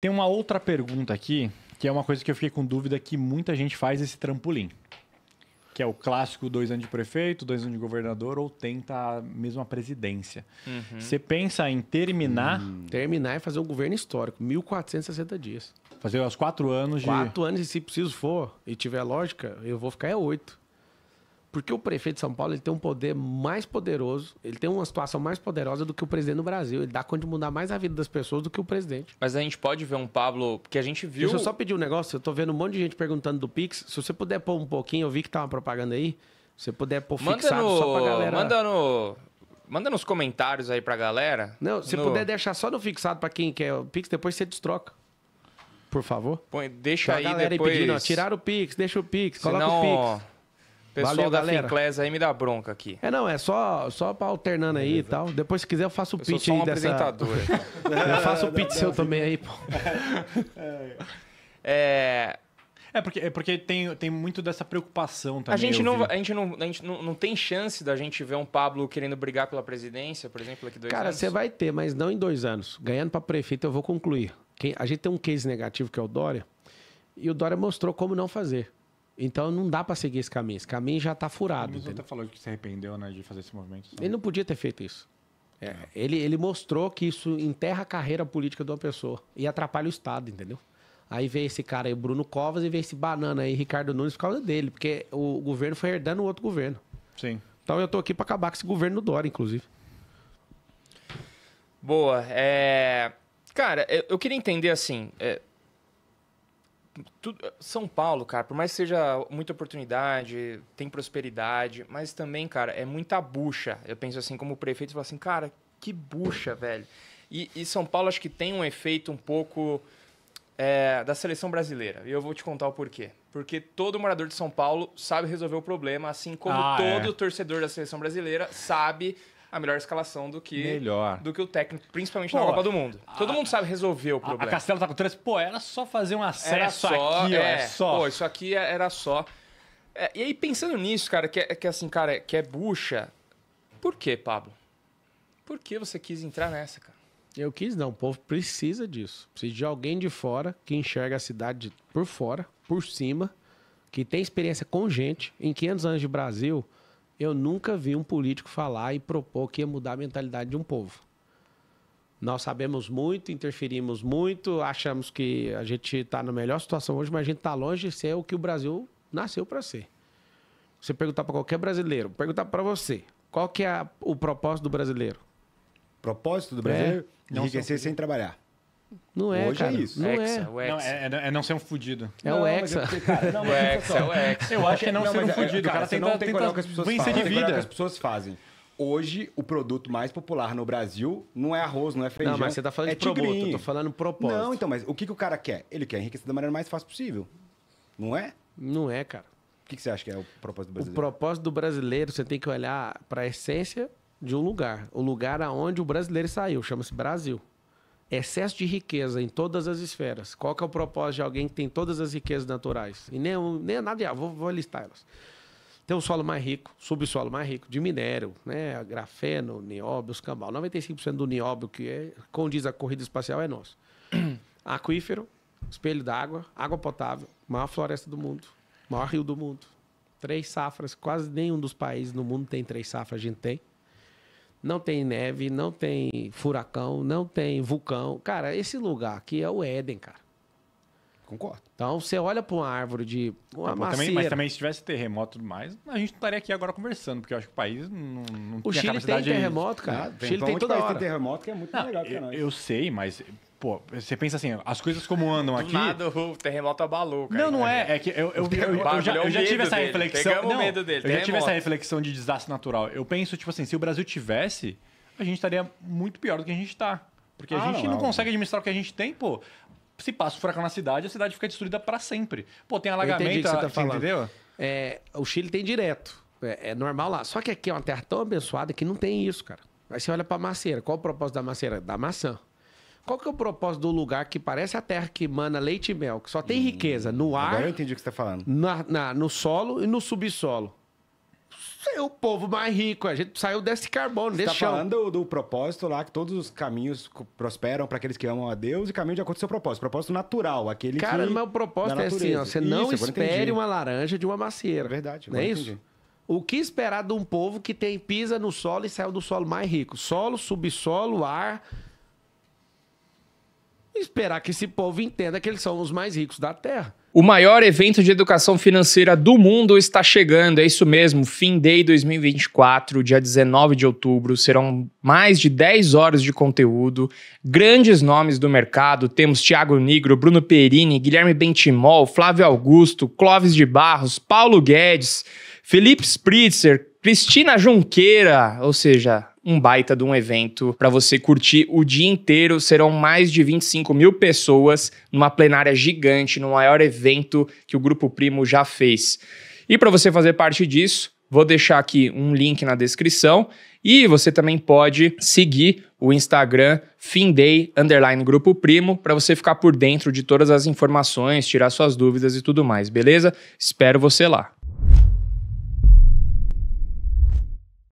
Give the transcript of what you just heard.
Tem uma outra pergunta aqui, que é uma coisa que eu fiquei com dúvida que muita gente faz esse trampolim. Que é o clássico dois anos de prefeito, dois anos de governador ou tenta a mesma presidência. Uhum. Você pensa em terminar. Hum. Terminar e fazer um governo histórico, 1460 dias. Fazer os quatro anos quatro de. Quatro anos, e se preciso for e tiver lógica, eu vou ficar é oito. Porque o prefeito de São Paulo ele tem um poder mais poderoso, ele tem uma situação mais poderosa do que o presidente do Brasil. Ele dá conta de mudar mais a vida das pessoas do que o presidente. Mas a gente pode ver um Pablo, porque a gente viu. Deixa eu só pedir um negócio, eu tô vendo um monte de gente perguntando do Pix. Se você puder pôr um pouquinho, eu vi que tá uma propaganda aí. Se você puder pôr manda fixado no... só pra galera. Manda no. Manda nos comentários aí pra galera. Não, se no... puder deixar só no fixado pra quem quer o Pix, depois você destroca. Por favor. Põe, deixa pra aí galera depois... Aí pedindo, ó, tirar o Pix, deixa o Pix, Senão... coloca o Pix. Pessoal Valeu, da Finclés aí me dá bronca aqui. É, não, é só, só pra alternando aí e tal. Depois, se quiser, eu faço o eu sou só um dessa... apresentador. eu faço o pitch seu também aí, pô. É... É porque, é porque tem, tem muito dessa preocupação também. A gente, não, a gente, não, a gente não, não tem chance da gente ver um Pablo querendo brigar pela presidência, por exemplo, aqui dois Cara, anos. você vai ter, mas não em dois anos. Ganhando para prefeito, eu vou concluir. Quem, a gente tem um case negativo que é o Dória, e o Dória mostrou como não fazer. Então não dá para seguir esse caminho. Esse caminho já está furado. Ele até falou que se arrependeu né, de fazer esse movimento. Sabe? Ele não podia ter feito isso. É, é, ele, ele mostrou que isso enterra a carreira política de uma pessoa e atrapalha o Estado, entendeu? Aí veio esse cara aí, Bruno Covas, e veio esse banana aí, Ricardo Nunes, por causa dele, porque o governo foi herdando o outro governo. Sim. Então eu tô aqui para acabar com esse governo do inclusive. Boa. É... Cara, eu queria entender assim. É tudo, São Paulo, cara, por mais que seja muita oportunidade, tem prosperidade, mas também, cara, é muita bucha. Eu penso assim, como prefeito, falo assim, cara, que bucha, velho. E, e São Paulo acho que tem um efeito um pouco é, da seleção brasileira. E eu vou te contar o porquê. Porque todo morador de São Paulo sabe resolver o problema, assim como ah, é. todo é. torcedor da seleção brasileira sabe a melhor escalação do que melhor. do que o técnico, principalmente Pô, na Copa do Mundo. A, Todo ah, mundo sabe resolver o problema. A, a Castelo tá com três. Pô, era só fazer um acesso só, aqui, é, ó. É só. Pô, isso aqui é, era só. É, e aí, pensando nisso, cara, que, é, que é assim, cara, que é bucha. Por quê, Pablo? Por que você quis entrar nessa, cara? Eu quis não, o povo precisa disso. Precisa de alguém de fora que enxerga a cidade por fora, por cima, que tem experiência com gente. Em 500 anos de Brasil, eu nunca vi um político falar e propor que ia mudar a mentalidade de um povo. Nós sabemos muito, interferimos muito, achamos que a gente está na melhor situação hoje, mas a gente está longe de ser o que o Brasil nasceu para ser. Você perguntar para qualquer brasileiro, perguntar para você, qual que é a, o propósito do brasileiro? Propósito do brasileiro? É, não enriquecer sem trabalhar. Não é, Hoje é cara. é isso. Não Hexa, é. O Hexa. Não, é, é, é não ser um fudido. É não, o é Hexa. Porque, cara, não, o Hexa, o Hexa. Eu acho que é não, não ser um fudido. cara, o cara tenta, não tem tenta que as pessoas vencer de vida. que as pessoas fazem. Hoje, o produto mais popular no Brasil não é arroz, não é feijão. Não, mas você tá falando é de tigrinho. produto, eu tô falando propósito. Não, então, mas o que, que o cara quer? Ele quer enriquecer da maneira mais fácil possível. Não é? Não é, cara. O que, que você acha que é o propósito do brasileiro? O propósito do brasileiro, você tem que olhar para a essência de um lugar. O lugar aonde o brasileiro saiu, chama-se Brasil excesso de riqueza em todas as esferas. Qual que é o propósito de alguém que tem todas as riquezas naturais? E nem, é nem é nada ah, vou, vou listar elas. Tem um solo mais rico, subsolo mais rico, de minério, né? grafeno, nióbio, cambal. 95% do nióbio, que é, condiz a corrida espacial, é nosso. Aquífero, espelho d'água, água potável, maior floresta do mundo, maior rio do mundo. Três safras, quase nenhum dos países no mundo tem três safras, a gente tem não tem neve, não tem furacão, não tem vulcão. Cara, esse lugar aqui é o Éden, cara. Concordo. Então, você olha para uma árvore de. Uma ah, também, mas também, se tivesse terremoto e tudo mais, a gente não estaria aqui agora conversando, porque eu acho que o país não, não o tem Chile tem terremoto, cara. O é, Chile tem, tem toda hora. tem terremoto que é muito não, legal. Eu, eu sei, mas Pô, você pensa assim, as coisas como andam Do aqui. Nada, o terremoto abalou, cara. Não, não né? é. É que eu, eu, eu, eu já, é eu já tive essa reflexão. Pegamos não, medo dele. Eu já tive essa reflexão de desastre natural. Eu penso, tipo assim, se o Brasil tivesse, a gente estaria muito pior do que a gente está. Porque ah, a gente não, não é consegue administrar o que a gente tem, pô. Se passa um furacão na cidade, a cidade fica destruída para sempre. Pô, tem alagamento. Eu que você tá falando. entendeu? É, o Chile tem direto. É, é normal lá. Só que aqui é uma terra tão abençoada que não tem isso, cara. Aí você olha pra maceira. Qual o propósito da maceira? Da maçã. Qual que é o propósito do lugar que parece a terra que emana leite e mel, que só tem hum, riqueza no ar. Agora eu entendi o que você está falando. Na, na, no solo e no subsolo. É o povo mais rico, a gente saiu desse carbono, você tá desse tá chão. falando do, do, propósito lá, que todos os caminhos prosperam para aqueles que amam a Deus e caminho de acordo com o seu propósito. Propósito natural, aquele Cara, que... Cara, o propósito é assim, ó, você isso, não espere uma laranja de uma macieira. É verdade, não é entendi. isso? O que esperar de um povo que tem pisa no solo e saiu do solo mais rico? Solo, subsolo, ar esperar que esse povo entenda que eles são os mais ricos da Terra. O maior evento de educação financeira do mundo está chegando, é isso mesmo. Fim Day 2024, dia 19 de outubro, serão mais de 10 horas de conteúdo. Grandes nomes do mercado, temos Thiago Nigro, Bruno Perini, Guilherme Bentimol, Flávio Augusto, Clóvis de Barros, Paulo Guedes, Felipe Spritzer, Cristina Junqueira, ou seja, um baita de um evento para você curtir o dia inteiro. Serão mais de 25 mil pessoas numa plenária gigante, no maior evento que o Grupo Primo já fez. E para você fazer parte disso, vou deixar aqui um link na descrição e você também pode seguir o Instagram Finday underline Grupo Primo para você ficar por dentro de todas as informações, tirar suas dúvidas e tudo mais, beleza? Espero você lá.